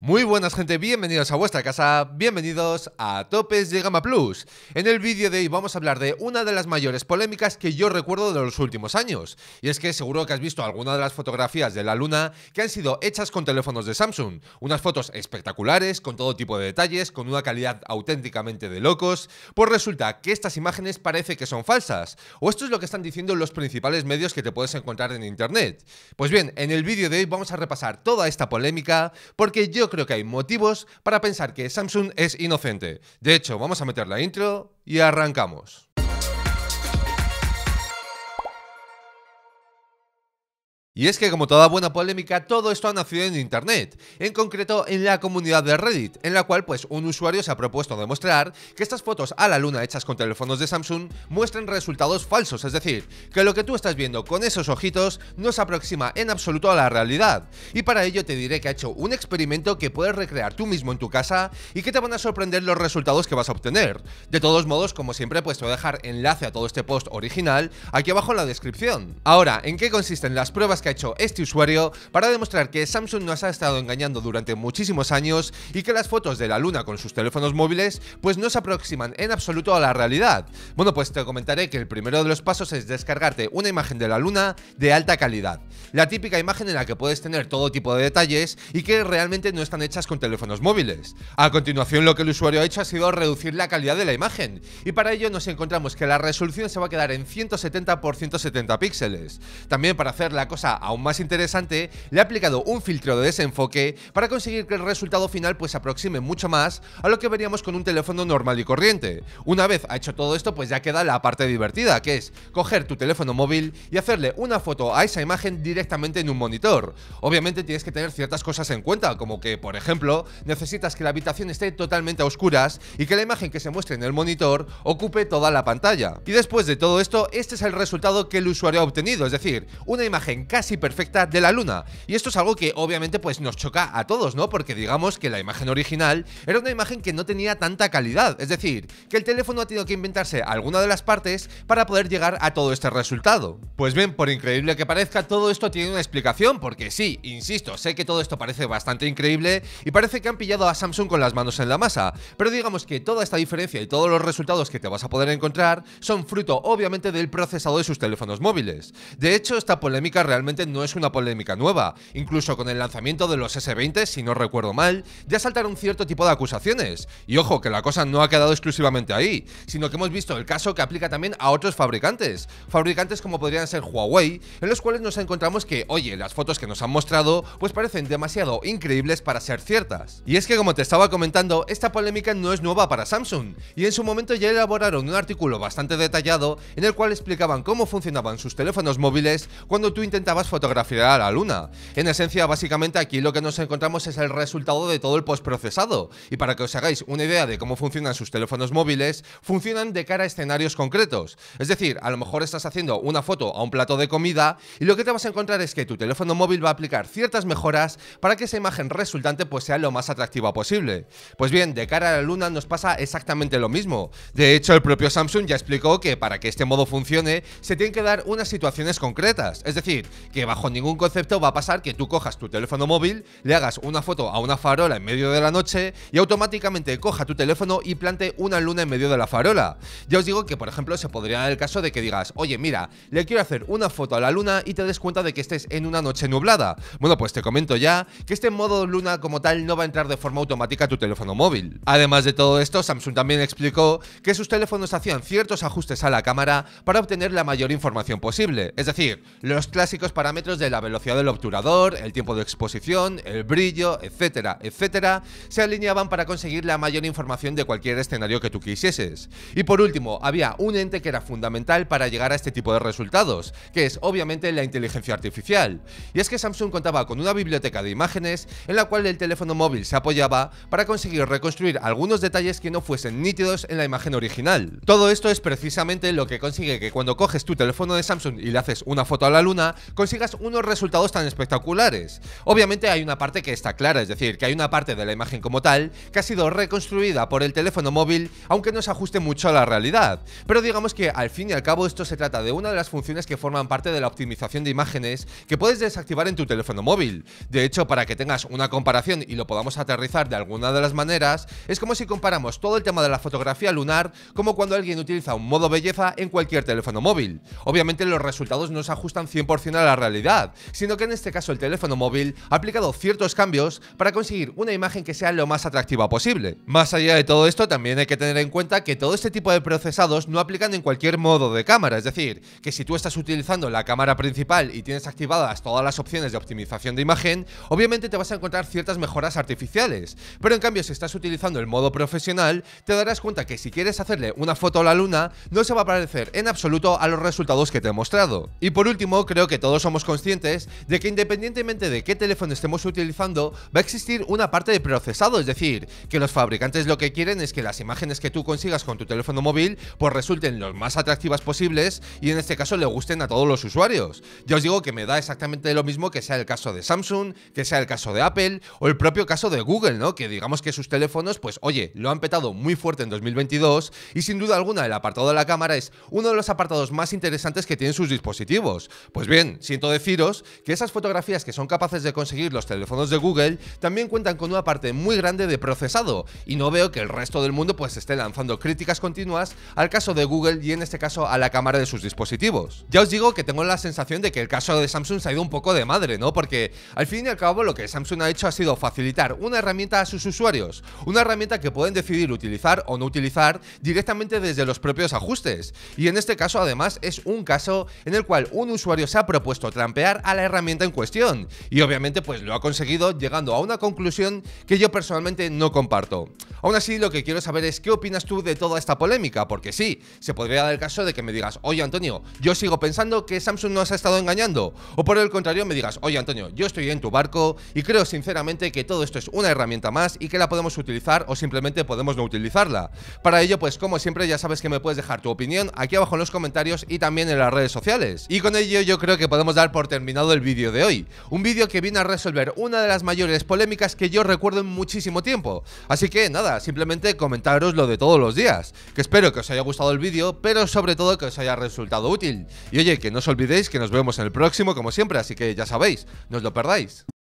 Muy buenas gente, bienvenidos a vuestra casa, bienvenidos a Topes de Gama Plus. En el vídeo de hoy vamos a hablar de una de las mayores polémicas que yo recuerdo de los últimos años. Y es que seguro que has visto alguna de las fotografías de la luna que han sido hechas con teléfonos de Samsung. Unas fotos espectaculares, con todo tipo de detalles, con una calidad auténticamente de locos. Pues resulta que estas imágenes parece que son falsas. O esto es lo que están diciendo los principales medios que te puedes encontrar en internet. Pues bien, en el vídeo de hoy vamos a repasar toda esta polémica porque yo creo que hay motivos para pensar que Samsung es inocente. De hecho, vamos a meter la intro y arrancamos. Y es que como toda buena polémica, todo esto ha nacido en internet, en concreto en la comunidad de Reddit, en la cual pues un usuario se ha propuesto demostrar que estas fotos a la luna hechas con teléfonos de Samsung muestran resultados falsos, es decir, que lo que tú estás viendo con esos ojitos no se aproxima en absoluto a la realidad. Y para ello te diré que ha hecho un experimento que puedes recrear tú mismo en tu casa y que te van a sorprender los resultados que vas a obtener. De todos modos, como siempre, pues te voy a dejar enlace a todo este post original aquí abajo en la descripción. Ahora, ¿en qué consisten las pruebas que hecho este usuario para demostrar que Samsung nos ha estado engañando durante muchísimos años y que las fotos de la luna con sus teléfonos móviles pues no se aproximan en absoluto a la realidad. Bueno, pues te comentaré que el primero de los pasos es descargarte una imagen de la luna de alta calidad. La típica imagen en la que puedes tener todo tipo de detalles y que realmente no están hechas con teléfonos móviles. A continuación lo que el usuario ha hecho ha sido reducir la calidad de la imagen y para ello nos encontramos que la resolución se va a quedar en 170 x 170 píxeles. También para hacer la cosa aún más interesante, le ha aplicado un filtro de desenfoque para conseguir que el resultado final pues se aproxime mucho más a lo que veríamos con un teléfono normal y corriente. Una vez ha hecho todo esto pues ya queda la parte divertida, que es coger tu teléfono móvil y hacerle una foto a esa imagen directamente en un monitor. Obviamente tienes que tener ciertas cosas en cuenta, como que por ejemplo necesitas que la habitación esté totalmente a oscuras y que la imagen que se muestre en el monitor ocupe toda la pantalla. Y después de todo esto, este es el resultado que el usuario ha obtenido, es decir, una imagen casi casi perfecta de la luna. Y esto es algo que obviamente pues nos choca a todos, ¿no? Porque digamos que la imagen original era una imagen que no tenía tanta calidad, es decir, que el teléfono ha tenido que inventarse alguna de las partes para poder llegar a todo este resultado. Pues bien, por increíble que parezca, todo esto tiene una explicación, porque sí, insisto, sé que todo esto parece bastante increíble y parece que han pillado a Samsung con las manos en la masa, pero digamos que toda esta diferencia y todos los resultados que te vas a poder encontrar son fruto obviamente del procesado de sus teléfonos móviles. De hecho, esta polémica realmente no es una polémica nueva. Incluso con el lanzamiento de los S20, si no recuerdo mal, ya saltaron cierto tipo de acusaciones. Y ojo, que la cosa no ha quedado exclusivamente ahí, sino que hemos visto el caso que aplica también a otros fabricantes. Fabricantes como podrían ser Huawei, en los cuales nos encontramos que, oye, las fotos que nos han mostrado, pues parecen demasiado increíbles para ser ciertas. Y es que como te estaba comentando, esta polémica no es nueva para Samsung, y en su momento ya elaboraron un artículo bastante detallado en el cual explicaban cómo funcionaban sus teléfonos móviles cuando tú intentabas fotografiar a la luna. En esencia, básicamente aquí lo que nos encontramos es el resultado de todo el postprocesado. Y para que os hagáis una idea de cómo funcionan sus teléfonos móviles, funcionan de cara a escenarios concretos. Es decir, a lo mejor estás haciendo una foto a un plato de comida y lo que te vas a encontrar es que tu teléfono móvil va a aplicar ciertas mejoras para que esa imagen resultante pues sea lo más atractiva posible. Pues bien, de cara a la luna nos pasa exactamente lo mismo. De hecho, el propio Samsung ya explicó que para que este modo funcione se tienen que dar unas situaciones concretas. Es decir, que bajo ningún concepto va a pasar que tú cojas tu teléfono móvil, le hagas una foto a una farola en medio de la noche y automáticamente coja tu teléfono y plante una luna en medio de la farola. Ya os digo que, por ejemplo, se podría dar el caso de que digas, oye, mira, le quiero hacer una foto a la luna y te des cuenta de que estés en una noche nublada. Bueno, pues te comento ya que este modo luna como tal no va a entrar de forma automática a tu teléfono móvil. Además de todo esto, Samsung también explicó que sus teléfonos hacían ciertos ajustes a la cámara para obtener la mayor información posible. Es decir, los clásicos parámetros de la velocidad del obturador, el tiempo de exposición, el brillo, etcétera, etcétera, se alineaban para conseguir la mayor información de cualquier escenario que tú quisieses. Y por último, había un ente que era fundamental para llegar a este tipo de resultados, que es obviamente la inteligencia artificial. Y es que Samsung contaba con una biblioteca de imágenes en la cual el teléfono móvil se apoyaba para conseguir reconstruir algunos detalles que no fuesen nítidos en la imagen original. Todo esto es precisamente lo que consigue que cuando coges tu teléfono de Samsung y le haces una foto a la luna, consigas unos resultados tan espectaculares. Obviamente hay una parte que está clara, es decir, que hay una parte de la imagen como tal que ha sido reconstruida por el teléfono móvil, aunque no se ajuste mucho a la realidad. Pero digamos que al fin y al cabo esto se trata de una de las funciones que forman parte de la optimización de imágenes que puedes desactivar en tu teléfono móvil. De hecho, para que tengas una comparación y lo podamos aterrizar de alguna de las maneras, es como si comparamos todo el tema de la fotografía lunar como cuando alguien utiliza un modo belleza en cualquier teléfono móvil. Obviamente los resultados no se ajustan 100% a la realidad, sino que en este caso el teléfono móvil ha aplicado ciertos cambios para conseguir una imagen que sea lo más atractiva posible. Más allá de todo esto, también hay que tener en cuenta que todo este tipo de procesados no aplican en cualquier modo de cámara, es decir, que si tú estás utilizando la cámara principal y tienes activadas todas las opciones de optimización de imagen, obviamente te vas a encontrar ciertas mejoras artificiales, pero en cambio si estás utilizando el modo profesional, te darás cuenta que si quieres hacerle una foto a la luna, no se va a parecer en absoluto a los resultados que te he mostrado. Y por último, creo que todos somos conscientes de que independientemente de qué teléfono estemos utilizando, va a existir una parte de procesado, es decir, que los fabricantes lo que quieren es que las imágenes que tú consigas con tu teléfono móvil pues resulten lo más atractivas posibles y en este caso le gusten a todos los usuarios. Ya os digo que me da exactamente lo mismo que sea el caso de Samsung, que sea el caso de Apple o el propio caso de Google, ¿no? Que digamos que sus teléfonos, pues oye, lo han petado muy fuerte en 2022 y sin duda alguna el apartado de la cámara es uno de los apartados más interesantes que tienen sus dispositivos. Pues bien, siento deciros que esas fotografías que son capaces de conseguir los teléfonos de Google también cuentan con una parte muy grande de procesado y no veo que el resto del mundo pues esté lanzando críticas continuas al caso de Google y en este caso a la cámara de sus dispositivos. Ya os digo que tengo la sensación de que el caso de Samsung se ha ido un poco de madre, ¿no? Porque al fin y al cabo lo que Samsung ha hecho ha sido facilitar una herramienta a sus usuarios, una herramienta que pueden decidir utilizar o no utilizar directamente desde los propios ajustes. Y en este caso además es un caso en el cual un usuario se ha propuesto trampear a la herramienta en cuestión, y obviamente pues lo ha conseguido llegando a una conclusión que yo personalmente no comparto. Aún así, lo que quiero saber es qué opinas tú de toda esta polémica, porque sí, se podría dar el caso de que me digas, oye Antonio, yo sigo pensando que Samsung nos ha estado engañando, o por el contrario me digas, oye Antonio, yo estoy en tu barco y creo sinceramente que todo esto es una herramienta más y que la podemos utilizar o simplemente podemos no utilizarla. Para ello, pues como siempre ya sabes que me puedes dejar tu opinión aquí abajo en los comentarios y también en las redes sociales. Y con ello yo creo que podemos dar por terminado el vídeo de hoy. Un vídeo que viene a resolver una de las mayores polémicas que yo recuerdo en muchísimo tiempo. Así que nada, simplemente comentaros lo de todos los días. Que espero que os haya gustado el vídeo, pero sobre todo que os haya resultado útil. Y oye, que no os olvidéis que nos vemos en el próximo como siempre, así que ya sabéis, no os lo perdáis.